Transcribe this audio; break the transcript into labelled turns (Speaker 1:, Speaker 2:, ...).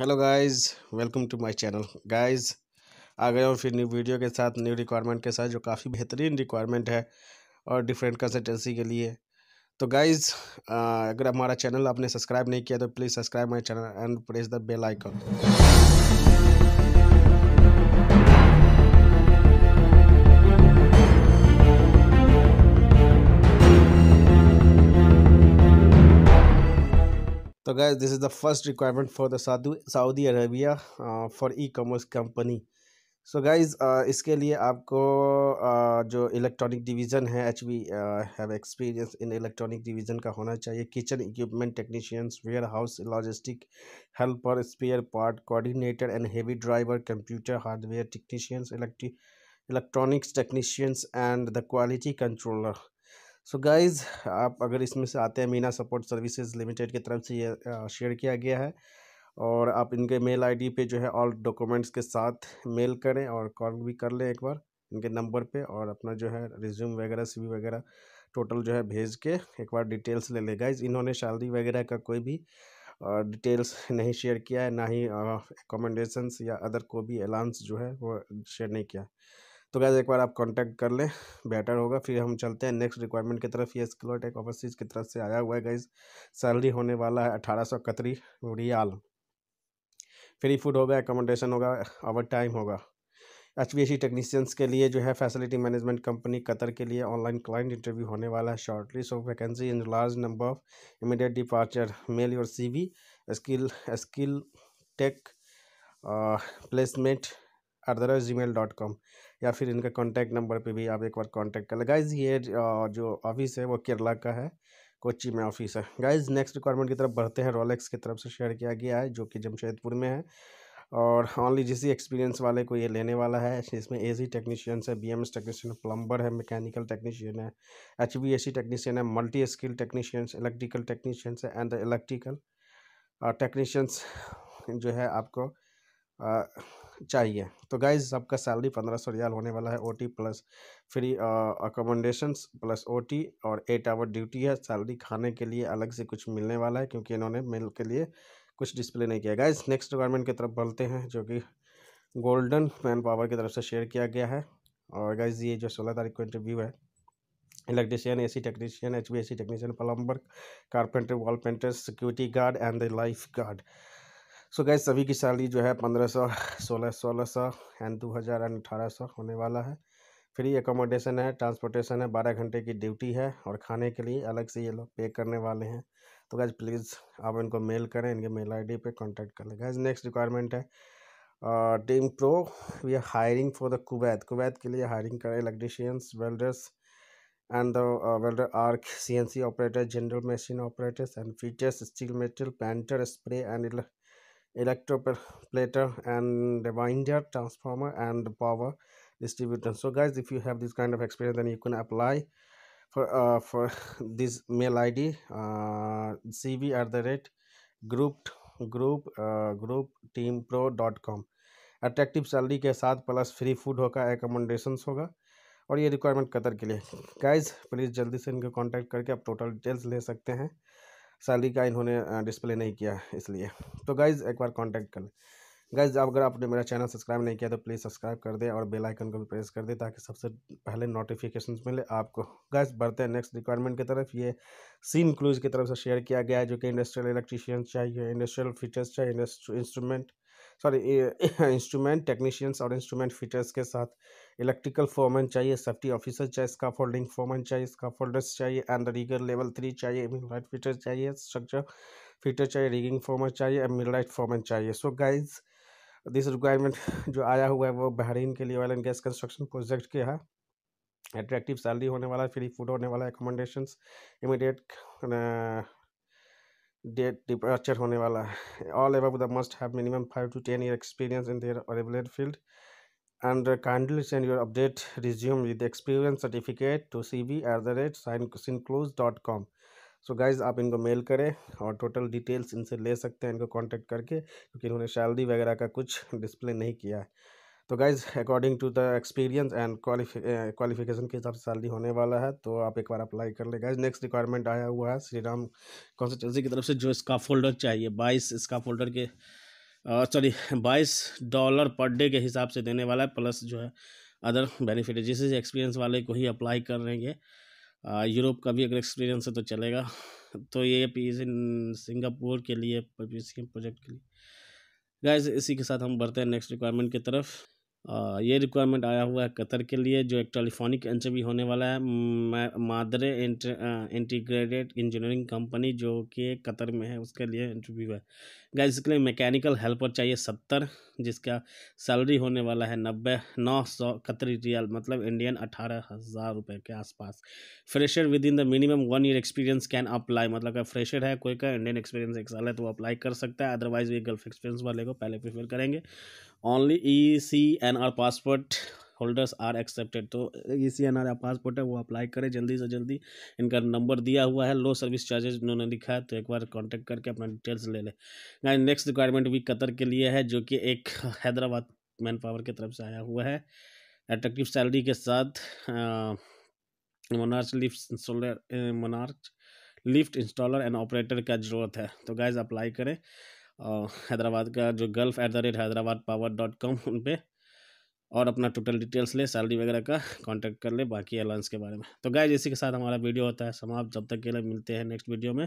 Speaker 1: hello guys welcome to my channel guys आ गए और फिर न्यू वीडियो के साथ न्यू रिक्वायरमेंट के साथ जो काफ़ी बेहतरीन रिक्वायरमेंट है और डिफरेंट कंसल्टेंसी के लिए तो गाइस अगर हमारा चैनल आपने सब्सक्राइब नहीं किया तो please subscribe my channel and press the bell icon guys this is the first requirement for the Saudi Saudi Arabia uh, for e-commerce so guys uh, इसके लिए आपको uh, जो इलेक्ट्रॉनिक डिवीज़न है H we have experience in electronic division का होना चाहिए kitchen equipment technicians warehouse logistic helper spare part coordinator and heavy driver computer hardware technicians electronics technicians and the quality controller so so guys आप अगर इसमें से आते हैं Meena support services limited की तरफ से ये शेयर किया गया है और आप इनके मेल आईडी पे जो है ऑल डॉक्यूमेंट्स के साथ मेल करें और कॉल भी कर लें एक बार इनके नंबर पे और अपना जो है रिज्यूम वगैरह सी वगैरह टोटल जो है भेज के एक बार डिटेल्स ले लें गाइज इन्होंने सैलरी वगैरह का कोई भी डिटेल्स नहीं शेयर किया है ना ही एकोमोडेशंस या अदर कोई भी अलाउंस जो है वो शेयर नहीं किया तो गैस एक बार आप कांटेक्ट कर लें बेटर होगा फिर हम चलते हैं नेक्स्ट रिक्वायरमेंट की तरफ ये स्किलोट एक ओवरसीज़ की तरफ से आया हुआ है गैस सैलरी होने वाला है अठारह सौ कतरी रियाल फ्री फूड होगा एकोमोडेशन होगा ओवर टाइम होगा एच वी सी टेक्नीशियंस के लिए जो है फैसिलिटी मैनेजमेंट कंपनी कतर के लिए ऑनलाइन क्लाइंट इंटरव्यू होने वाला है shortly so vacancy in large number of immediate departure mail your C V skill skill tech placement at the rate Gmail dot com या फिर इनका contact number पर भी आप एक बार कॉन्टैक्ट कर ले गाइज ये जो ऑफिस है वो केरला का है कोची में ऑफिस है गाइज नेक्स्ट रिक्वायरमेंट की तरफ बढ़ते हैं रोलेक्स की तरफ से शेयर किया गया है जो कि जमशेदपुर में है और ऑनली जिसी एक्सपीरियंस वाले को ये लेने वाला है इसमें ए सी टेक्नीशियन है बी एम एस टेक्नीशियन है प्लम्बर है मैकेनिकल टेक्नीशियन है H B A C technician है multi skill technicians electrical technicians है एंड इलेक्ट्रिकल टेक्नीशियंस जो है आपको uh, चाहिए तो गाइज आपका सैलरी पंद्रह सौ रियाल होने वाला है OT plus free accommodation plus OT और एट आवर ड्यूटी है सैलरी खाने के लिए अलग से कुछ मिलने वाला है क्योंकि इन्होंने मेल के लिए कुछ डिस्प्ले नहीं किया गाइज नेक्स्ट रिक्वायरमेंट की तरफ बोलते हैं जो कि गोल्डन मैन पावर की तरफ से शेयर किया गया है और गाइज ये जो सोलह तारीख को इंटरव्यू है electrician AC technician H technician plumber carpenter wall painter security guard and the lifeguard so guys सभी की सैलरी जो है पंद्रह सौ सोलह सोलह सौ एंड दो हज़ार एंड अठारह सौ होने वाला है फ्री एकोमोडेशन है ट्रांसपोर्टेशन है बारह घंटे की ड्यूटी है और खाने के लिए अलग से ये लोग पे करने वाले हैं तो गैज प्लीज़ आप इनको मेल करें इनके मेल आई डी पर कॉन्टैक्ट कर लें गैज नेक्स्ट रिक्वायरमेंट है team pro we are hiring for the Kuwait Kuwait के लिए हायरिंग करें electricians welders and the welder arc C N C operator general machine operators and fitters steel metal painter spray and electroplater and the winder transformer and power distributor so guys if you have this kind of experience then you can apply for uh, for this mail id uh, cv at the rate grouped group uh, group team pro dot com attractive salary के साथ plus free food होगा accommodations होगा और ये requirement Qatar के लिए guys please जल्दी से इनको कांटेक्ट करके आप टोटल डिटेल्स ले सकते हैं सैलरी का इन्होंने डिस्प्ले नहीं किया इसलिए तो गाइज़ एक बार कॉन्टैक्ट कर लें गाइज अगर आपने मेरा चैनल सब्सक्राइब नहीं किया तो प्लीज़ सब्सक्राइब कर दें और बेल आइकन को भी प्रेस कर दें ताकि सबसे पहले नोटिफिकेशन मिले आपको गाइज बढ़ते हैं नेक्स्ट रिक्वायरमेंट की तरफ ये सीन क्लूज की तरफ से शेयर किया गया है जो कि इंडस्ट्रियल इलेक्ट्रीशियन चाहिए इंडस्ट्रियल फीचर्स चाहिए इंस्ट्रूमेंट सॉरी इंस्ट्रूमेंट टेक्नीशियंस और इंस्ट्रूमेंट फिटर्स के साथ इलेक्ट्रिकल फॉर्मन चाहिए सेफ्टी ऑफिसर चाहिए इसका फोल्डिंग फॉर्मन चाहिए इसका फोल्डर्स चाहिए एंड रिगर लेवल थ्री चाहिए मिडलाइट फिटर चाहिए स्ट्रक्चर फिटर चाहिए रिगिंग फोमर चाहिए एंड मिडलाइट फॉर्मन चाहिए सो गाइज दिस रिक्वायरमेंट जो आया हुआ है वो बहरीन के लिए oil and gas construction project के है एट्रैक्टिव सैलरी होने वाला है फ्री फूड होने वाला है एकोमोडेशन इमीडिएट डेट डिपार्चर होने वाला है all above the must have minimum five to ten year experience in their regular field resume with experience certificate to C B at the rate साइन सिन the dot com so guys आप इनको mail करें और total details इनसे ले सकते हैं इनको कॉन्टेक्ट करके क्योंकि इन्होंने सैलरी वगैरह का कुछ डिस्प्ले नहीं किया है तो guys according to the experience and qualification के हिसाब से सैलरी होने वाला है तो आप एक बार अप्लाई कर ले गाइज नेक्स्ट रिक्वायरमेंट
Speaker 2: आया हुआ है श्री राम कॉन्स्टिट्यूंसी की तरफ से जो इसका फोल्डर चाहिए बाईस इसका फोल्डर के सॉरी बाईस डॉलर पर डे के हिसाब से देने वाला है प्लस जो है अदर बेनिफिट है जिससे एक्सपीरियंस वाले को ही अप्लाई कर रहेंगे यूरोप का भी अगर एक्सपीरियंस है तो चलेगा तो ये पी सिंगापुर के लिए पी प्रोजेक्ट के लिए गाइज इसी के साथ हम बढ़ते हैं नेक्स्ट रिक्वायरमेंट की तरफ ये रिक्वायरमेंट आया हुआ है कतर के लिए जो एक टेलीफोनिक इंटरव्यू होने वाला है मादरे इंटीग्रेटेड इंजीनियरिंग कंपनी जो कि कतर में है उसके लिए इंटरव्यू है गैस इसके लिए मैकेनिकल हेल्पर चाहिए सत्तर जिसका सैलरी होने वाला है नब्बे नौ सौ कतरी रियल मतलब इंडियन अठारह हज़ार रुपये के आसपास fresher within the minimum one year experience can apply मतलब अगर फ्रेशर है कोई का इंडियन एक्सपीरियंस एक साल है तो वो अप्लाई कर सकता है अदरवाइज वे गल्फ एक्सपीरियंस वाले को पहले प्रीफर करेंगे only E C N R passport holders are accepted तो E C N R passport है वो अप्लाई करें जल्दी से जल्दी इनका नंबर दिया हुआ है लो सर्विस चार्जेज इन्होंने लिखा है तो एक बार कॉन्टेक्ट करके अपना डिटेल्स ले लें नेक्स्ट रिक्वायरमेंट भी कतर के लिए है जो कि एक हैदराबाद मैन पावर की तरफ से आया हुआ है एट्रेक्टिव सैलरी के साथ monarch lift solar monarch lift installer and operator का जरूरत है तो गाइज अप्लाई करें और हैदराबाद का जो Gulf at the rate Hyderabad power dot com उन पर और अपना टोटल डिटेल्स ले सैलरी वगैरह का कांटेक्ट कर ले बाकी अलाउंस के बारे में तो गाइज इसी के साथ हमारा वीडियो होता है समाप्त जब तक के लिए मिलते हैं नेक्स्ट वीडियो में